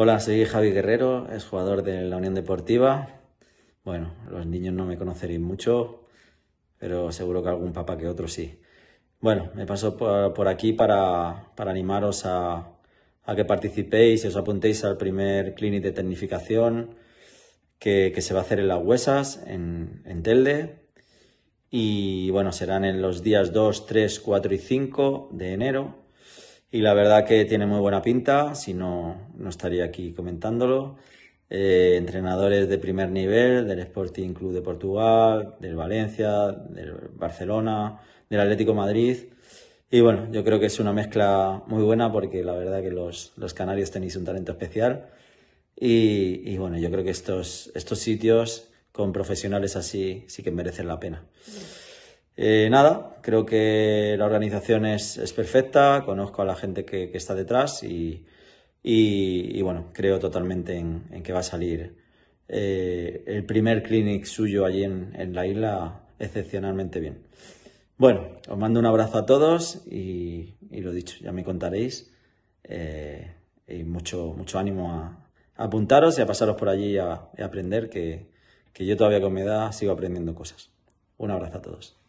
Hola, soy Javi Guerrero, es jugador de la Unión Deportiva. Bueno, los niños no me conoceréis mucho, pero seguro que algún papá que otro sí. Bueno, me paso por, aquí para, animaros a, que participéis y os apuntéis al primer clinic de tecnificación que, se va a hacer en las Huesas, en, en Telde. Y bueno, serán en los días 2, 3, 4 y 5 de enero y la verdad que tiene muy buena pinta, si no, no estaría aquí comentándolo. Eh, entrenadores de primer nivel del Sporting Club de Portugal, del Valencia, del Barcelona, del Atlético Madrid. Y bueno, yo creo que es una mezcla muy buena porque la verdad que los, los canarios tenéis un talento especial. Y, bueno, yo creo que estos, estos sitios con profesionales así sí que merecen la pena. Eh, nada, creo que la organización es, perfecta, conozco a la gente que, está detrás y, bueno, creo totalmente en, que va a salir eh, el primer clinic suyo allí en, la isla excepcionalmente bien. Bueno, os mando un abrazo a todos y, lo dicho, ya me contaréis. Eh, y mucho, mucho ánimo a, apuntaros y a pasaros por allí a, aprender, que, que yo todavía con mi edad sigo aprendiendo cosas. Un abrazo a todos.